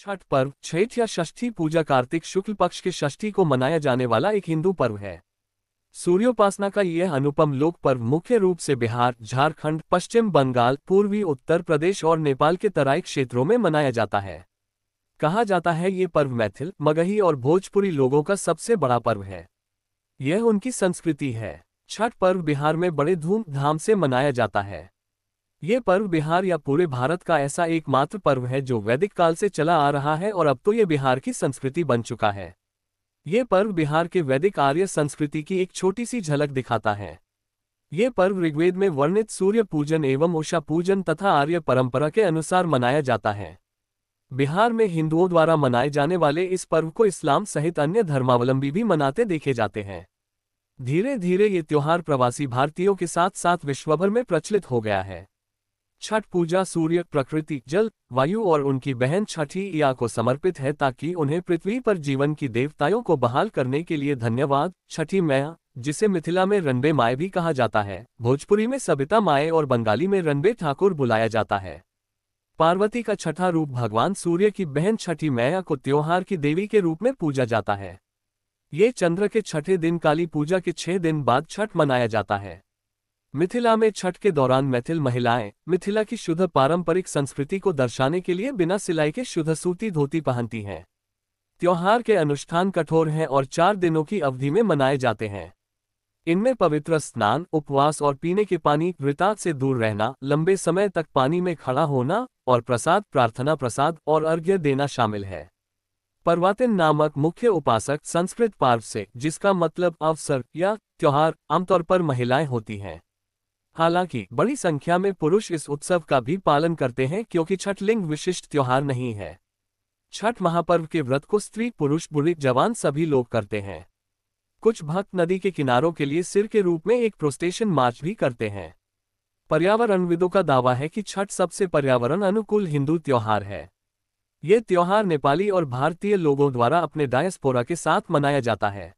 छठ पर्व छठ या षष्ठी पूजा कार्तिक शुक्ल पक्ष के षष्ठी को मनाया जाने वाला एक हिंदू पर्व है सूर्योपासना का यह अनुपम लोक पर्व मुख्य रूप से बिहार झारखंड पश्चिम बंगाल पूर्वी उत्तर प्रदेश और नेपाल के तराई क्षेत्रों में मनाया जाता है कहा जाता है ये पर्व मैथिल मगही और भोजपुरी लोगों का सबसे बड़ा पर्व है यह उनकी संस्कृति है छठ पर्व बिहार में बड़े धूमधाम से मनाया जाता है ये पर्व बिहार या पूरे भारत का ऐसा एकमात्र पर्व है जो वैदिक काल से चला आ रहा है और अब तो ये बिहार की संस्कृति बन चुका है ये पर्व बिहार के वैदिक आर्य संस्कृति की एक छोटी सी झलक दिखाता है ये पर्व ऋग्वेद में वर्णित सूर्य पूजन एवं उषा पूजन तथा आर्य परंपरा के अनुसार मनाया जाता है बिहार में हिंदुओं द्वारा मनाए जाने वाले इस पर्व को इस्लाम सहित अन्य धर्मावलंबी भी मनाते देखे जाते हैं धीरे धीरे ये त्यौहार प्रवासी भारतीयों के साथ साथ विश्वभर में प्रचलित हो गया है छठ पूजा सूर्य प्रकृति जल वायु और उनकी बहन छठी या को समर्पित है ताकि उन्हें पृथ्वी पर जीवन की देवताओं को बहाल करने के लिए धन्यवाद छठी मैया जिसे मिथिला में रनबे माए भी कहा जाता है भोजपुरी में सबिता माए और बंगाली में रनबे ठाकुर बुलाया जाता है पार्वती का छठा रूप भगवान सूर्य की बहन छठी मैया को त्योहार की देवी के रूप में पूजा जाता है ये चंद्र के छठे दिन काली पूजा के छह दिन बाद छठ मनाया जाता है मिथिला में छठ के दौरान मैथिल महिलाएं मिथिला की शुद्ध पारंपरिक संस्कृति को दर्शाने के लिए बिना सिलाई के शुद्ध सूती धोती पहनती हैं त्योहार के अनुष्ठान कठोर हैं और चार दिनों की अवधि में मनाए जाते हैं इनमें पवित्र स्नान उपवास और पीने के पानी वृतात से दूर रहना लंबे समय तक पानी में खड़ा होना और प्रसाद प्रार्थना प्रसाद और अर्घ्य देना शामिल है पर्वातिन नामक मुख्य उपासक संस्कृत पार्व से जिसका मतलब अवसर या त्यौहार आमतौर पर महिलाएं होती हैं हालांकि बड़ी संख्या में पुरुष इस उत्सव का भी पालन करते हैं क्योंकि छठ लिंग विशिष्ट त्योहार नहीं है छठ महापर्व के व्रत को स्त्री पुरुष बुरी जवान सभी लोग करते हैं कुछ भक्त नदी के किनारों के लिए सिर के रूप में एक प्रोस्टेशन मार्च भी करते हैं पर्यावरणविदों का दावा है कि छठ सबसे पर्यावरण अनुकूल हिंदू त्यौहार है ये त्योहार नेपाली और भारतीय लोगों द्वारा अपने डायस्पोरा के साथ मनाया जाता है